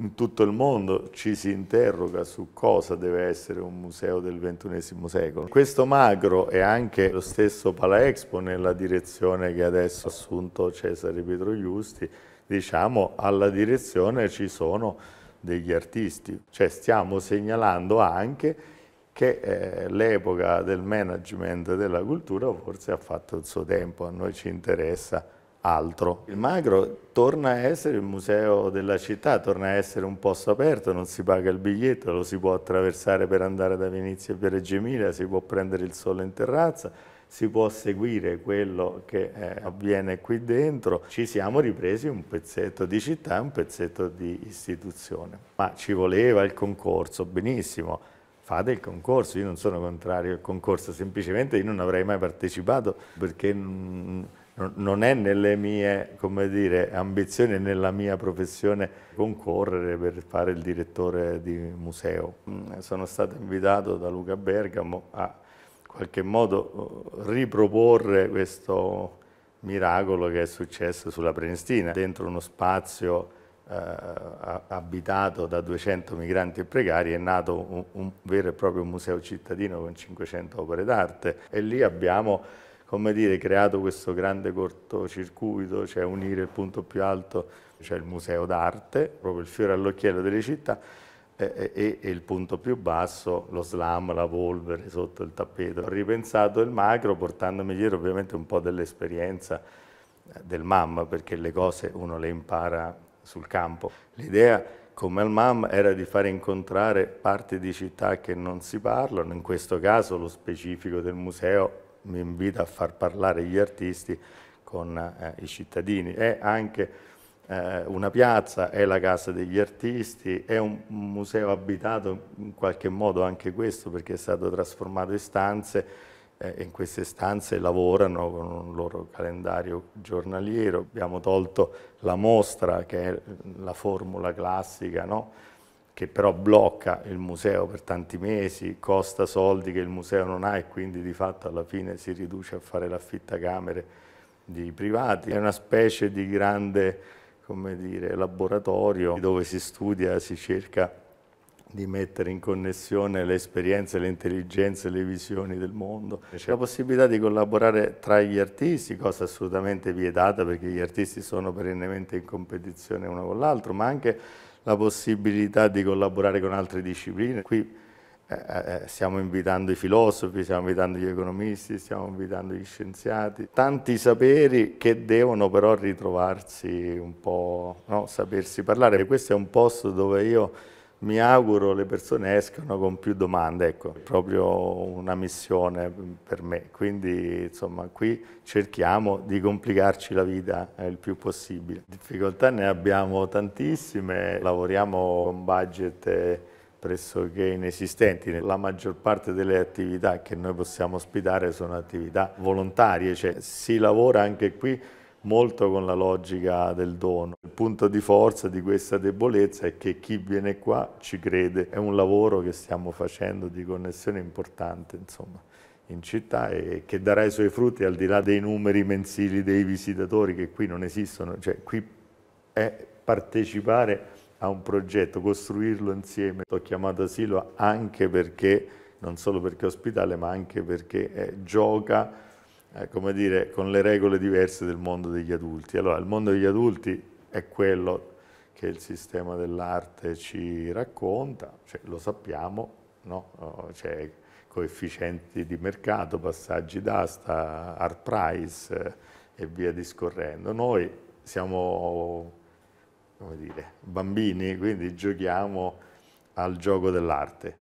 in tutto il mondo ci si interroga su cosa deve essere un museo del XXI secolo. Questo magro e anche lo stesso Palaexpo nella direzione che adesso ha assunto Cesare Pietro Giusti, diciamo alla direzione ci sono degli artisti, cioè stiamo segnalando anche che eh, l'epoca del management della cultura forse ha fatto il suo tempo, a noi ci interessa altro. Il Magro torna a essere il museo della città, torna a essere un posto aperto, non si paga il biglietto, lo si può attraversare per andare da Venezia a Via Reggio Emilia, si può prendere il sole in terrazza, si può seguire quello che eh, avviene qui dentro. Ci siamo ripresi un pezzetto di città e un pezzetto di istituzione. Ma ci voleva il concorso, benissimo, fate il concorso, io non sono contrario al concorso, semplicemente io non avrei mai partecipato perché non è nelle mie dire, ambizioni e nella mia professione concorrere per fare il direttore di museo. Mm, sono stato invitato da Luca Bergamo a in qualche modo uh, riproporre questo miracolo che è successo sulla Prenestina, dentro uno spazio eh, abitato da 200 migranti e precari è nato un, un vero e proprio museo cittadino con 500 opere d'arte e lì abbiamo come dire, creato questo grande cortocircuito, cioè unire il punto più alto, cioè il museo d'arte, proprio il fiore all'occhiello delle città, e, e, e, il punto più basso, lo slam, la polvere sotto il tappeto. Ho ripensato il macro portandomi dietro ovviamente un po' dell'esperienza del mamma, perché le cose uno le impara sul campo. L'idea come al MAM era di fare incontrare parti di città che non si parlano, in questo caso lo specifico del museo mi invita a far parlare gli artisti con eh, i cittadini. È anche eh, una piazza, è la casa degli artisti, è un museo abitato in qualche modo anche questo perché è stato trasformato in stanze eh, in queste stanze lavorano con un loro calendario giornaliero. Abbiamo tolto la mostra che è la formula classica, no? che però blocca il museo per tanti mesi, costa soldi che il museo non ha e quindi di fatto alla fine si riduce a fare l'affittacamere di privati. È una specie di grande dire, laboratorio dove si studia, si cerca di mettere in connessione le esperienze, le intelligenze, le visioni del mondo. C'è la possibilità di collaborare tra gli artisti, cosa assolutamente vietata perché gli artisti sono perennemente in competizione uno con l'altro, ma anche la possibilità di collaborare con altre discipline. Qui eh, eh, eh, stiamo invitando i filosofi, stiamo invitando gli economisti, stiamo invitando gli scienziati, tanti saperi che devono però ritrovarsi un po', no? sapersi parlare. Questo è un posto dove io mi auguro le persone escano con più domande, ecco, è proprio una missione per me, quindi insomma qui cerchiamo di complicarci la vita il più possibile. Difficoltà ne abbiamo tantissime, lavoriamo con budget pressoché inesistenti. La maggior parte delle attività che noi possiamo ospitare sono attività volontarie, cioè si lavora anche qui molto con la logica del dono punto di forza di questa debolezza è che chi viene qua ci crede, è un lavoro che stiamo facendo di connessione importante insomma, in città e che darà i suoi frutti al di là dei numeri mensili dei visitatori che qui non esistono, cioè qui è partecipare a un progetto, costruirlo insieme. Ho chiamato asilo anche perché, non solo perché è ospitale, ma anche perché eh, gioca eh, come dire, con le regole diverse del mondo degli adulti. Allora, il mondo degli adulti è quello che il sistema dell'arte ci racconta, cioè, lo sappiamo, no? cioè, coefficienti di mercato, passaggi d'asta, art price eh, e via discorrendo. Noi siamo dire, bambini, quindi giochiamo al gioco dell'arte.